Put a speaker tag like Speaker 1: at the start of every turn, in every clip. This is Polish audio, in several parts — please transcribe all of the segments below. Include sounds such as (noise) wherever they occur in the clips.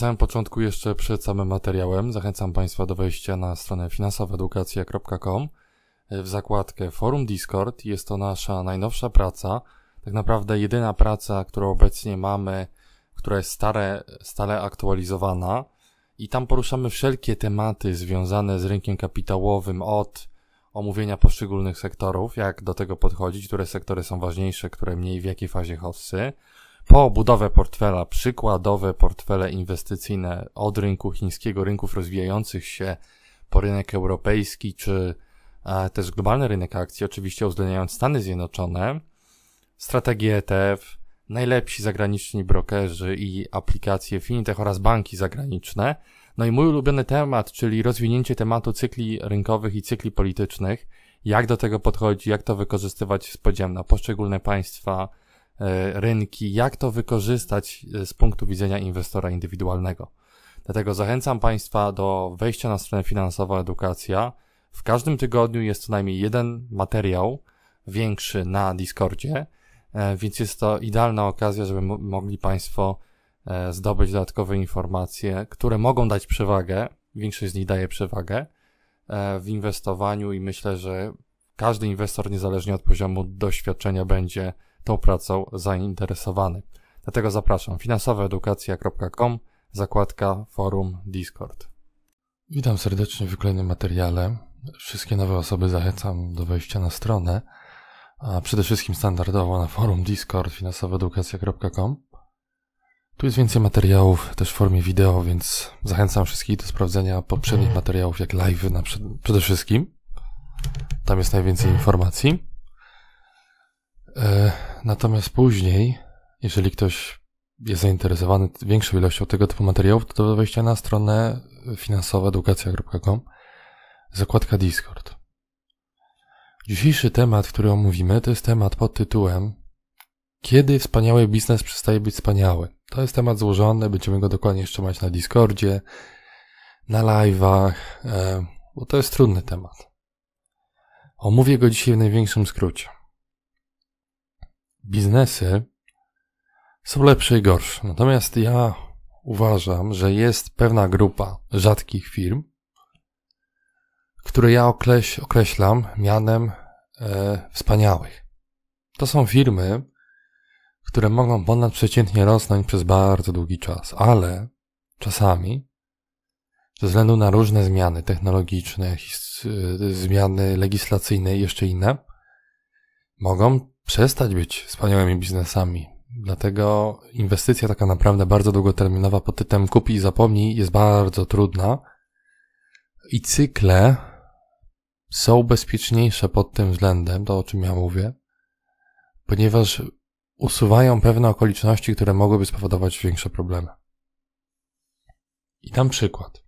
Speaker 1: samym początku, jeszcze przed samym materiałem, zachęcam Państwa do wejścia na stronę finansowaedukacja.com e, w zakładkę Forum Discord. Jest to nasza najnowsza praca. Tak naprawdę jedyna praca, którą obecnie mamy, która jest stare, stale aktualizowana. I tam poruszamy wszelkie tematy związane z rynkiem kapitałowym od omówienia poszczególnych sektorów, jak do tego podchodzić, które sektory są ważniejsze, które mniej, w jakiej fazie hossy po budowę portfela, przykładowe portfele inwestycyjne od rynku chińskiego, rynków rozwijających się po rynek europejski, czy e, też globalny rynek akcji, oczywiście uwzględniając Stany Zjednoczone, strategie ETF, najlepsi zagraniczni brokerzy i aplikacje fintech oraz banki zagraniczne. No i mój ulubiony temat, czyli rozwinięcie tematu cykli rynkowych i cykli politycznych, jak do tego podchodzi, jak to wykorzystywać spodziewam na poszczególne państwa, E, rynki, jak to wykorzystać e, z punktu widzenia inwestora indywidualnego. Dlatego zachęcam Państwa do wejścia na stronę finansowa edukacja. W każdym tygodniu jest co najmniej jeden materiał większy na Discordzie, e, więc jest to idealna okazja, żeby mogli Państwo zdobyć dodatkowe informacje, które mogą dać przewagę. Większość z nich daje przewagę w inwestowaniu i myślę, że każdy inwestor, niezależnie od poziomu doświadczenia, będzie tą pracą zainteresowany. Dlatego zapraszam finansowaedukacja.com, zakładka forum Discord. Witam serdecznie w kolejnym materiale. Wszystkie nowe osoby zachęcam do wejścia na stronę, a przede wszystkim standardowo na forum Discord finansowaedukacja.com. Tu jest więcej materiałów też w formie wideo, więc zachęcam wszystkich do sprawdzenia poprzednich materiałów, jak live na przed, przede wszystkim. Tam jest najwięcej informacji. E, natomiast później, jeżeli ktoś jest zainteresowany większą ilością tego typu materiałów, to do wejścia na stronę finansowaedukacja.com zakładka Discord. Dzisiejszy temat, który omówimy, to jest temat pod tytułem Kiedy wspaniały biznes przestaje być wspaniały? To jest temat złożony, będziemy go dokładnie jeszcze mać na Discordzie, na live'ach, e, bo to jest trudny temat. Omówię go dzisiaj w największym skrócie biznesy są lepsze i gorsze. Natomiast ja uważam, że jest pewna grupa rzadkich firm, które ja okreś, określam mianem e, wspaniałych. To są firmy, które mogą ponadprzeciętnie rosnąć przez bardzo długi czas, ale czasami ze względu na różne zmiany technologiczne, e, zmiany legislacyjne i jeszcze inne, mogą przestać być wspaniałymi biznesami. Dlatego inwestycja taka naprawdę bardzo długoterminowa pod tytułem kupi i zapomnij jest bardzo trudna i cykle są bezpieczniejsze pod tym względem, to o czym ja mówię, ponieważ usuwają pewne okoliczności, które mogłyby spowodować większe problemy. I dam przykład.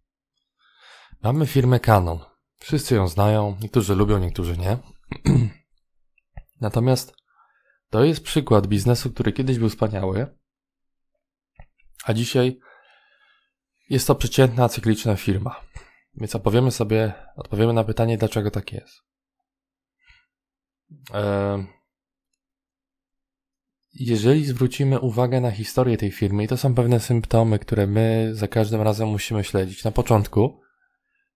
Speaker 1: Mamy firmę Canon. Wszyscy ją znają, niektórzy lubią, niektórzy nie. (clears throat) Natomiast to jest przykład biznesu, który kiedyś był wspaniały, a dzisiaj jest to przeciętna cykliczna firma. Więc opowiemy sobie, odpowiemy na pytanie, dlaczego tak jest. Jeżeli zwrócimy uwagę na historię tej firmy, i to są pewne symptomy, które my za każdym razem musimy śledzić. Na początku,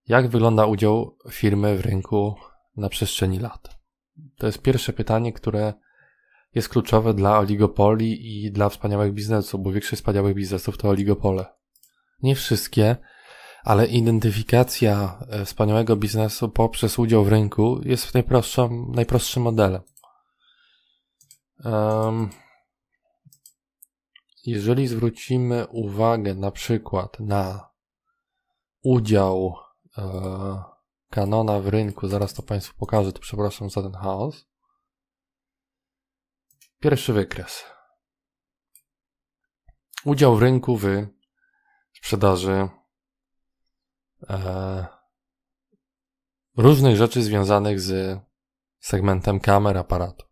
Speaker 1: jak wygląda udział firmy w rynku na przestrzeni lat? To jest pierwsze pytanie, które jest kluczowe dla oligopoli i dla wspaniałych biznesów, bo większość wspaniałych biznesów to oligopole. Nie wszystkie, ale identyfikacja e, wspaniałego biznesu poprzez udział w rynku jest najprostszym, najprostszym modelem. Um, jeżeli zwrócimy uwagę na przykład na udział e, Canona w rynku, zaraz to Państwu pokażę, to przepraszam za ten chaos. Pierwszy wykres. Udział w rynku w sprzedaży e, różnych rzeczy związanych z segmentem kamer aparatu.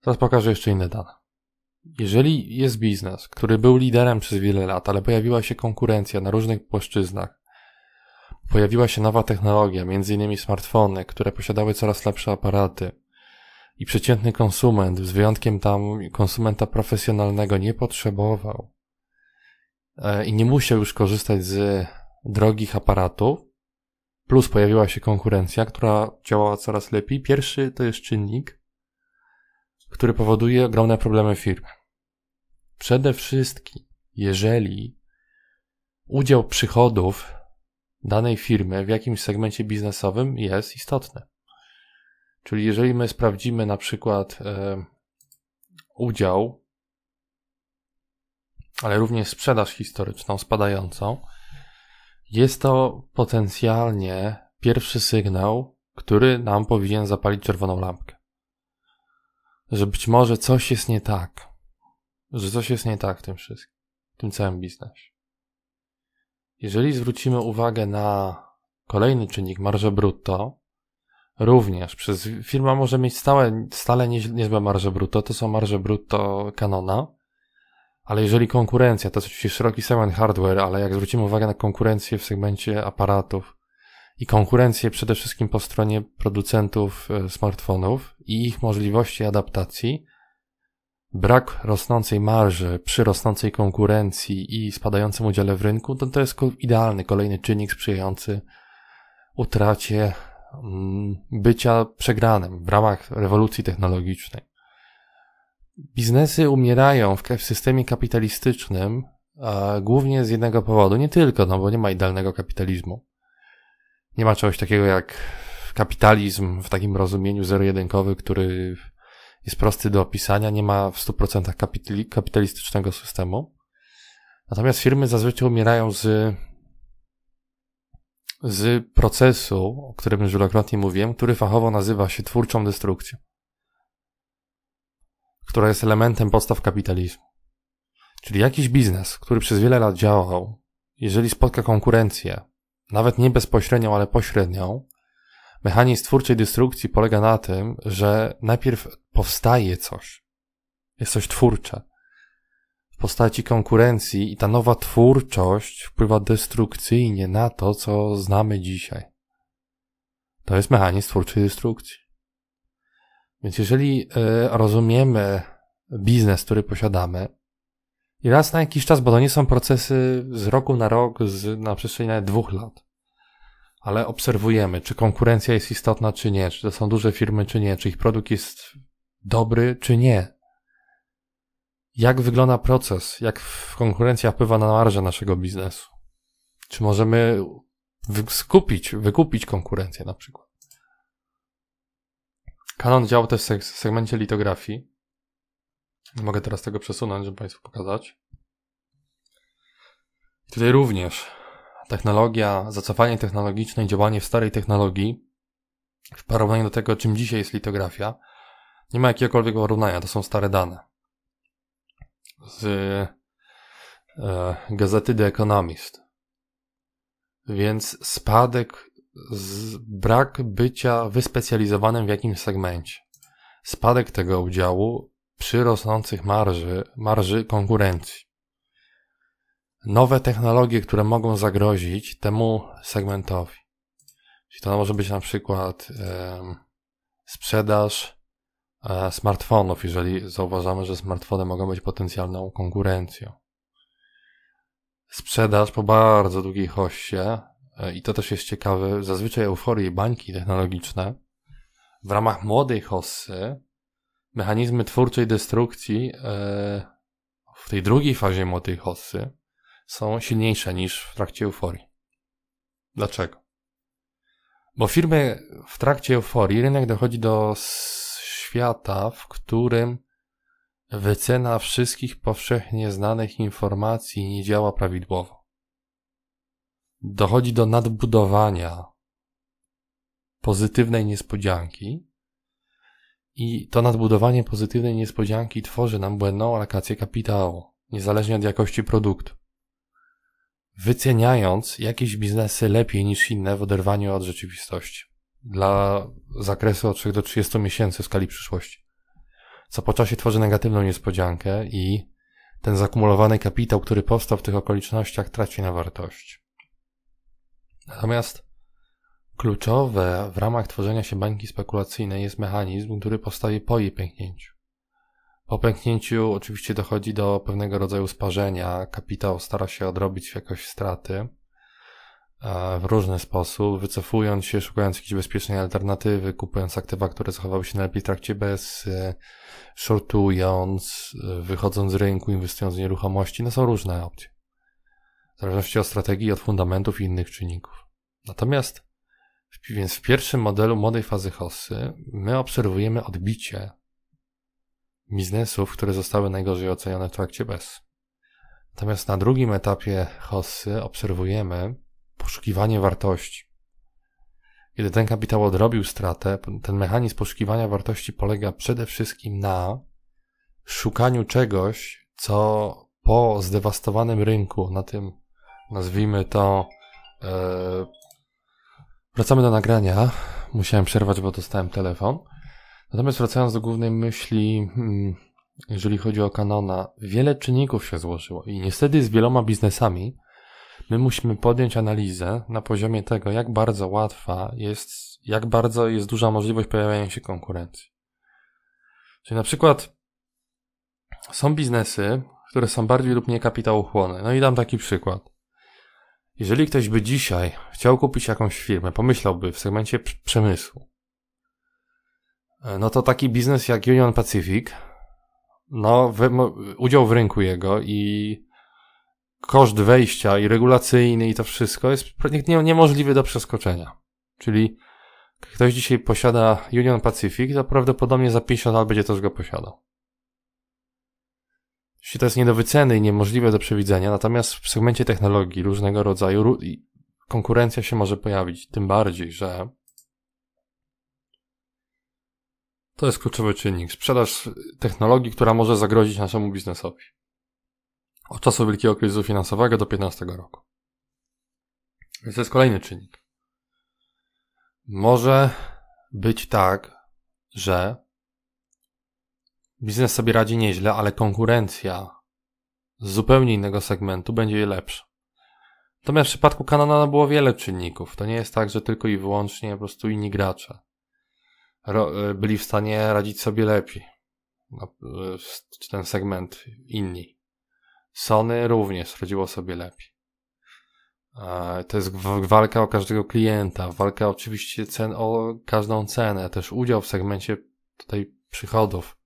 Speaker 1: Teraz pokażę jeszcze inne dane. Jeżeli jest biznes, który był liderem przez wiele lat, ale pojawiła się konkurencja na różnych płaszczyznach, pojawiła się nowa technologia, m.in. smartfony, które posiadały coraz lepsze aparaty, i przeciętny konsument, z wyjątkiem tam konsumenta profesjonalnego, nie potrzebował e, i nie musiał już korzystać z drogich aparatów, plus pojawiła się konkurencja, która działała coraz lepiej. Pierwszy to jest czynnik, który powoduje ogromne problemy firm. Przede wszystkim, jeżeli udział przychodów danej firmy w jakimś segmencie biznesowym jest istotny. Czyli jeżeli my sprawdzimy na przykład e, udział, ale również sprzedaż historyczną spadającą, jest to potencjalnie pierwszy sygnał, który nam powinien zapalić czerwoną lampkę. Że być może coś jest nie tak. Że coś jest nie tak w tym wszystkim, w tym całym biznesie. Jeżeli zwrócimy uwagę na kolejny czynnik, marża brutto, Również. Przez firma może mieć stałe, stale nie, niezłe marże brutto. To są marże brutto Canona. Ale jeżeli konkurencja, to jest oczywiście szeroki segment hardware, ale jak zwrócimy uwagę na konkurencję w segmencie aparatów i konkurencję przede wszystkim po stronie producentów e, smartfonów i ich możliwości adaptacji, brak rosnącej marży przy rosnącej konkurencji i spadającym udziale w rynku, to, to jest idealny kolejny czynnik sprzyjający utracie Mm, bycia przegranym w ramach rewolucji technologicznej. Biznesy umierają w, w systemie kapitalistycznym głównie z jednego powodu, nie tylko, no bo nie ma idealnego kapitalizmu. Nie ma czegoś takiego jak kapitalizm w takim rozumieniu zero-jedynkowy, który jest prosty do opisania, nie ma w 100% kapitalistycznego systemu. Natomiast firmy zazwyczaj umierają z z procesu, o którym już wielokrotnie mówiłem, który fachowo nazywa się twórczą destrukcją, która jest elementem podstaw kapitalizmu. Czyli jakiś biznes, który przez wiele lat działał, jeżeli spotka konkurencję, nawet nie bezpośrednią, ale pośrednią, mechanizm twórczej destrukcji polega na tym, że najpierw powstaje coś, jest coś twórcze, postaci konkurencji i ta nowa twórczość wpływa destrukcyjnie na to, co znamy dzisiaj. To jest mechanizm twórczej destrukcji. Więc jeżeli e, rozumiemy biznes, który posiadamy, i raz na jakiś czas, bo to nie są procesy z roku na rok, z, na przestrzeni nawet dwóch lat, ale obserwujemy, czy konkurencja jest istotna, czy nie, czy to są duże firmy, czy nie, czy ich produkt jest dobry, czy nie, jak wygląda proces, jak konkurencja wpływa na marżę naszego biznesu. Czy możemy skupić, wykupić konkurencję na przykład. Canon działał też w segmencie litografii. Mogę teraz tego przesunąć, żeby Państwu pokazać. tutaj również technologia, zacofanie technologiczne i działanie w starej technologii w porównaniu do tego, czym dzisiaj jest litografia, nie ma jakiegokolwiek porównania, to są stare dane z e, gazety The Economist. Więc spadek, z, brak bycia wyspecjalizowanym w jakimś segmencie. Spadek tego udziału przy rosnących marży, marży konkurencji. Nowe technologie, które mogą zagrozić temu segmentowi. Czyli to może być na przykład e, sprzedaż E, smartfonów, jeżeli zauważamy, że smartfony mogą być potencjalną konkurencją. Sprzedaż po bardzo długiej hoście, e, i to też jest ciekawe, zazwyczaj euforii i bańki technologiczne, w ramach młodej hossy mechanizmy twórczej destrukcji e, w tej drugiej fazie młodej hossy są silniejsze niż w trakcie euforii. Dlaczego? Bo firmy w trakcie euforii, rynek dochodzi do świata, w którym wycena wszystkich powszechnie znanych informacji nie działa prawidłowo. Dochodzi do nadbudowania pozytywnej niespodzianki i to nadbudowanie pozytywnej niespodzianki tworzy nam błędną alokację kapitału, niezależnie od jakości produktu. Wyceniając jakieś biznesy lepiej niż inne w oderwaniu od rzeczywistości dla zakresu od 3 do 30 miesięcy w skali przyszłości. Co po czasie tworzy negatywną niespodziankę i ten zakumulowany kapitał, który powstał w tych okolicznościach, traci na wartość. Natomiast kluczowe w ramach tworzenia się bańki spekulacyjnej jest mechanizm, który powstaje po jej pęknięciu. Po pęknięciu oczywiście dochodzi do pewnego rodzaju sparzenia, kapitał stara się odrobić jakoś straty, w różny sposób, wycofując się, szukając jakiejś bezpiecznej alternatywy, kupując aktywa, które zachowały się najlepiej w trakcie bez, e, shortując, e, wychodząc z rynku, inwestując w nieruchomości. No są różne opcje. W zależności od strategii, od fundamentów i innych czynników. Natomiast więc w pierwszym modelu młodej fazy hossy my obserwujemy odbicie biznesów, które zostały najgorzej ocenione w trakcie bez. Natomiast na drugim etapie hossy obserwujemy poszukiwanie wartości. Kiedy ten kapitał odrobił stratę, ten mechanizm poszukiwania wartości polega przede wszystkim na szukaniu czegoś, co po zdewastowanym rynku, na tym nazwijmy to. E, wracamy do nagrania. Musiałem przerwać, bo dostałem telefon. Natomiast wracając do głównej myśli, hmm, jeżeli chodzi o Canona, wiele czynników się złożyło i niestety z wieloma biznesami My musimy podjąć analizę na poziomie tego, jak bardzo łatwa jest, jak bardzo jest duża możliwość pojawiania się konkurencji. Czyli na przykład są biznesy, które są bardziej lub mniej kapitałochłonne. No i dam taki przykład. Jeżeli ktoś by dzisiaj chciał kupić jakąś firmę, pomyślałby w segmencie przemysłu, no to taki biznes jak Union Pacific, no udział w rynku jego i koszt wejścia i regulacyjny i to wszystko jest nie, niemożliwy do przeskoczenia. Czyli ktoś dzisiaj posiada Union Pacific, to prawdopodobnie za 50 lat będzie też go posiadał. Jeśli to jest nie do wyceny i niemożliwe do przewidzenia, natomiast w segmencie technologii różnego rodzaju konkurencja się może pojawić, tym bardziej, że to jest kluczowy czynnik. Sprzedaż technologii, która może zagrozić naszemu biznesowi od czasu wielkiego kryzysu finansowego do 15 roku. Więc to jest kolejny czynnik. Może być tak, że biznes sobie radzi nieźle, ale konkurencja z zupełnie innego segmentu będzie lepsza. Natomiast w przypadku Canona no było wiele czynników. To nie jest tak, że tylko i wyłącznie po prostu inni gracze byli w stanie radzić sobie lepiej. No, ten segment inni. Sony również radziło sobie lepiej. To jest walka o każdego klienta, walka oczywiście cen o każdą cenę, też udział w segmencie tutaj przychodów.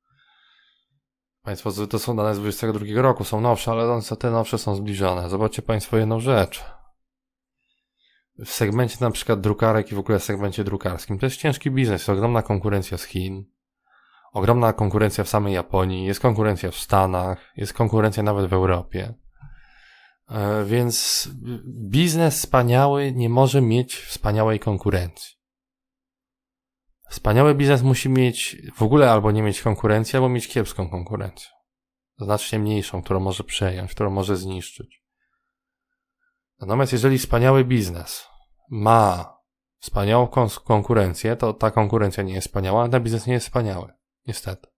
Speaker 1: Państwo, to są dane z 2022 roku, są nowsze, ale te nowsze są zbliżone. Zobaczcie Państwo jedną rzecz. W segmencie na przykład drukarek i w ogóle w segmencie drukarskim. To jest ciężki biznes, ogromna konkurencja z Chin ogromna konkurencja w samej Japonii, jest konkurencja w Stanach, jest konkurencja nawet w Europie. E, więc biznes wspaniały nie może mieć wspaniałej konkurencji. Wspaniały biznes musi mieć w ogóle albo nie mieć konkurencji, albo mieć kiepską konkurencję. Znacznie mniejszą, którą może przejąć, którą może zniszczyć. Natomiast jeżeli wspaniały biznes ma wspaniałą konkurencję, to ta konkurencja nie jest wspaniała, a ten biznes nie jest wspaniały. Niestety.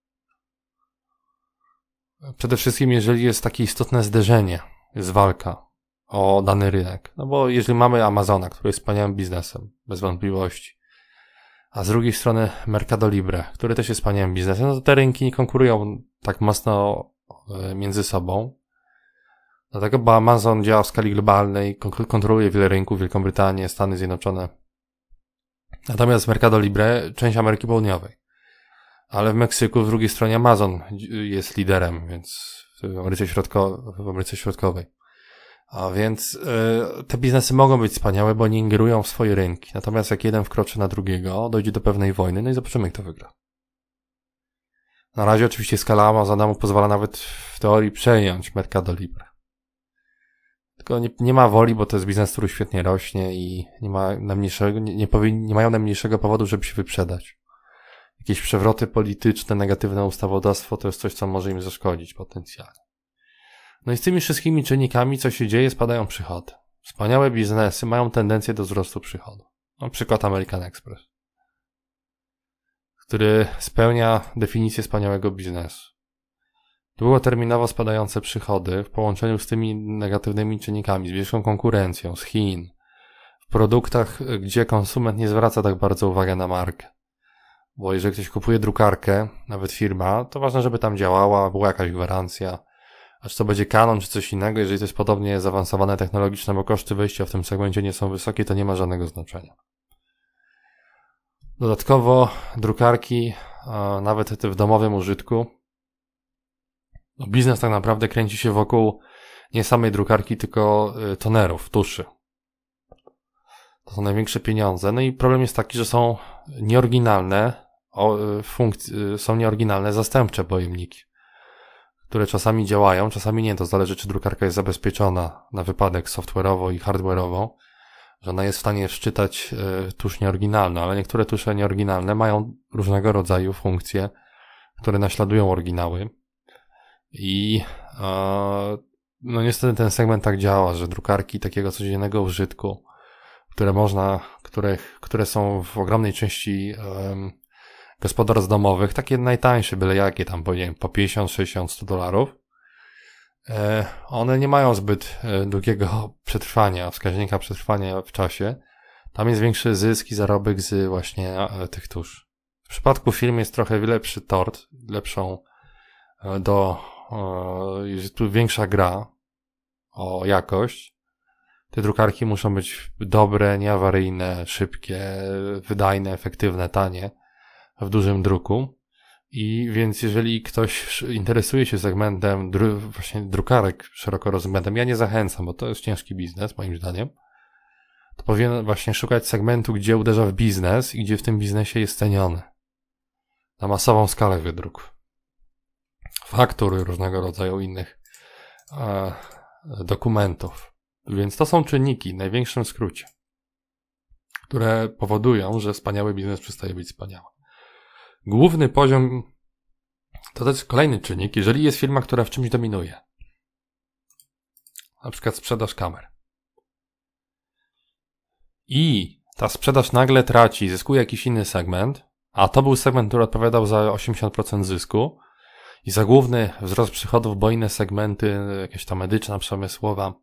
Speaker 1: Przede wszystkim, jeżeli jest takie istotne zderzenie, jest walka o dany rynek. No bo jeżeli mamy Amazona, który jest wspaniałym biznesem, bez wątpliwości, a z drugiej strony Mercado Libre, który też jest wspaniałym biznesem, no to te rynki nie konkurują tak mocno e, między sobą. Dlatego, bo Amazon działa w skali globalnej, kontroluje wiele rynków, Wielką Brytanię, Stany Zjednoczone. Natomiast Mercado Libre, część Ameryki Południowej ale w Meksyku w drugiej stronie Amazon jest liderem, więc w Ameryce, Środko w Ameryce Środkowej. A więc y, te biznesy mogą być wspaniałe, bo nie ingerują w swoje rynki. Natomiast jak jeden wkroczy na drugiego, dojdzie do pewnej wojny, no i zobaczymy, kto wygra. Na razie oczywiście skala Amazonu pozwala nawet w teorii przejąć Mercado Libre. Tylko nie, nie, ma woli, bo to jest biznes, który świetnie rośnie i nie, ma najmniejszego, nie, nie, powin, nie mają najmniejszego powodu, żeby się wyprzedać jakieś przewroty polityczne, negatywne ustawodawstwo to jest coś, co może im zaszkodzić potencjalnie. No i z tymi wszystkimi czynnikami, co się dzieje, spadają przychody. Wspaniałe biznesy mają tendencję do wzrostu przychodu. Na no, przykład American Express, który spełnia definicję wspaniałego biznesu. Długoterminowo spadające przychody w połączeniu z tymi negatywnymi czynnikami, z większą konkurencją, z Chin, w produktach, gdzie konsument nie zwraca tak bardzo uwagi na markę, bo jeżeli ktoś kupuje drukarkę, nawet firma, to ważne, żeby tam działała, była jakaś gwarancja. A czy to będzie Canon, czy coś innego, jeżeli to jest podobnie zaawansowane technologiczne, bo koszty wejścia w tym segmencie nie są wysokie, to nie ma żadnego znaczenia. Dodatkowo drukarki, nawet te w domowym użytku, no biznes tak naprawdę kręci się wokół nie samej drukarki, tylko y, tonerów, tuszy. To są największe pieniądze. No i problem jest taki, że są nieoryginalne, Y, y, są nieoryginalne zastępcze pojemniki, które czasami działają, czasami nie. To zależy, czy drukarka jest zabezpieczona na wypadek software'owo i hardware'owo, że ona jest w stanie wczytać y, tusz nieoryginalny, ale niektóre tusze nieoryginalne mają różnego rodzaju funkcje, które naśladują oryginały. I no niestety ten segment tak działa, że drukarki takiego codziennego użytku, które można, które, które są w ogromnej części um, gospodarstw domowych, takie najtańsze, byle jakie tam, bo nie wiem, po 50, 60, 100 dolarów, e, one nie mają zbyt e, długiego przetrwania, wskaźnika przetrwania w czasie. Tam jest większy zysk i zarobek z właśnie e, tych tusz. W przypadku firm jest trochę lepszy tort, lepszą do, jest tu większa gra o jakość. Te drukarki muszą być dobre, nieawaryjne, szybkie, wydajne, efektywne, tanie w dużym druku. I więc jeżeli ktoś interesuje się segmentem dru właśnie drukarek szeroko rozumianym, ja nie zachęcam, bo to jest ciężki biznes moim zdaniem, to powinien właśnie szukać segmentu, gdzie uderza w biznes i gdzie w tym biznesie jest ceniony. Na masową skalę wydruk. Faktur różnego rodzaju innych e, dokumentów. Więc to są czynniki, w największym skrócie, które powodują, że wspaniały biznes przestaje być wspaniały. Główny poziom to też kolejny czynnik, jeżeli jest firma, która w czymś dominuje. Na przykład sprzedaż kamer. I ta sprzedaż nagle traci, zyskuje jakiś inny segment, a to był segment, który odpowiadał za 80% zysku i za główny wzrost przychodów, bo inne segmenty, jakieś ta medyczna, przemysłowa,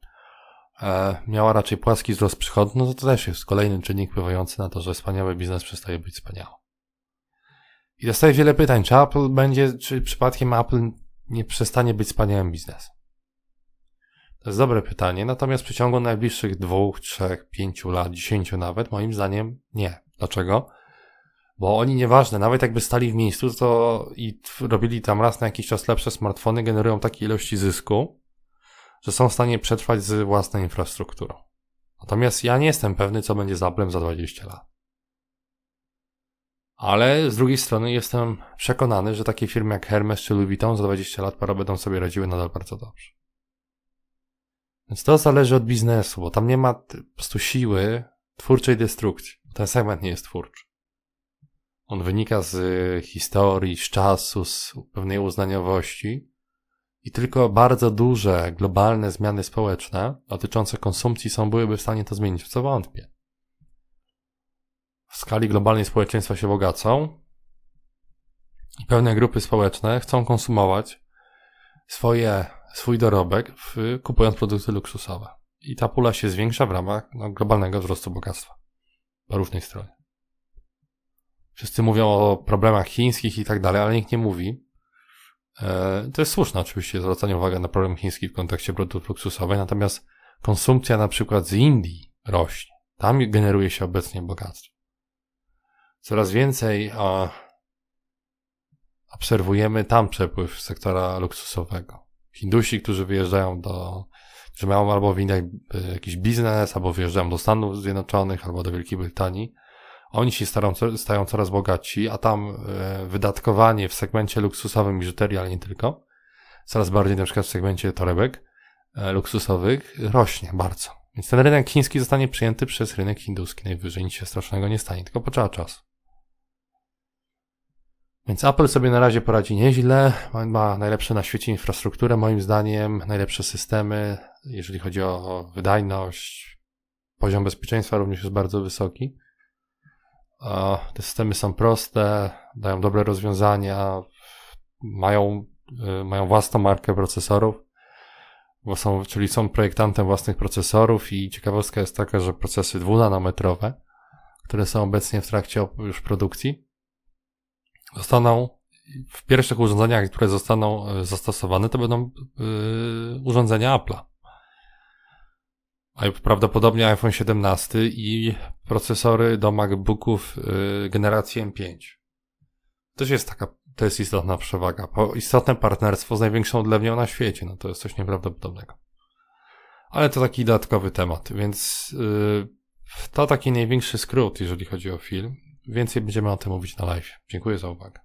Speaker 1: e, miała raczej płaski wzrost przychodów, no to, to też jest kolejny czynnik wpływający na to, że wspaniały biznes przestaje być wspaniały. I dostaję wiele pytań, czy Apple będzie, czy przypadkiem Apple nie przestanie być wspaniałym biznesem? To jest dobre pytanie, natomiast w przeciągu najbliższych dwóch, trzech, pięciu lat, dziesięciu nawet, moim zdaniem nie. Dlaczego? Bo oni nieważne, nawet jakby stali w miejscu to i robili tam raz na jakiś czas lepsze smartfony, generują takie ilości zysku, że są w stanie przetrwać z własną infrastrukturą. Natomiast ja nie jestem pewny, co będzie z Applem za 20 lat. Ale z drugiej strony jestem przekonany, że takie firmy jak Hermes czy Louis Vuitton za 20 lat parę będą sobie radziły nadal bardzo dobrze. Więc to zależy od biznesu, bo tam nie ma po prostu siły twórczej destrukcji. Ten segment nie jest twórczy. On wynika z y, historii, z czasu, z pewnej uznaniowości i tylko bardzo duże, globalne zmiany społeczne dotyczące konsumpcji są byłyby w stanie to zmienić, w co wątpię w skali globalnej społeczeństwa się bogacą i pewne grupy społeczne chcą konsumować swoje, swój dorobek w, kupując produkty luksusowe. I ta pula się zwiększa w ramach no, globalnego wzrostu bogactwa po różnej stronie. Wszyscy mówią o problemach chińskich i tak dalej, ale nikt nie mówi. E, to jest słuszne oczywiście zwracanie uwagi na problem chiński w kontekście produktów luksusowych, natomiast konsumpcja na przykład z Indii rośnie. Tam generuje się obecnie bogactwo coraz więcej a, obserwujemy tam przepływ sektora luksusowego. Hindusi, którzy wyjeżdżają do, którzy mają albo w Indiach e, jakiś biznes, albo wyjeżdżają do Stanów Zjednoczonych, albo do Wielkiej Brytanii, oni się stają, stają coraz bogatsi, a tam e, wydatkowanie w segmencie luksusowym biżuterii, ale nie tylko, coraz bardziej na przykład w segmencie torebek e, luksusowych rośnie bardzo. Więc ten rynek chiński zostanie przyjęty przez rynek hinduski najwyżej, nic się strasznego nie stanie, tylko potrzeba czasu. Więc Apple sobie na razie poradzi nieźle. Ma najlepsze na świecie infrastrukturę, moim zdaniem, najlepsze systemy, jeżeli chodzi o wydajność. Poziom bezpieczeństwa również jest bardzo wysoki. Te systemy są proste, dają dobre rozwiązania, mają, y, mają własną markę procesorów, bo są, czyli są projektantem własnych procesorów i ciekawostka jest taka, że procesy 2-nanometrowe, które są obecnie w trakcie już produkcji, zostaną w pierwszych urządzeniach, które zostaną e, zastosowane, to będą yy, urządzenia Apple'a. Prawdopodobnie iPhone 17 i procesory do MacBooków yy, generacji M5. To jest taka, to jest istotna przewaga. Istotne partnerstwo z największą odlewnią na świecie. No to jest coś nieprawdopodobnego. Ale to taki dodatkowy temat, więc yy, to taki największy skrót, jeżeli chodzi o film. Więcej będziemy o tym mówić na live. Dziękuję za uwagę.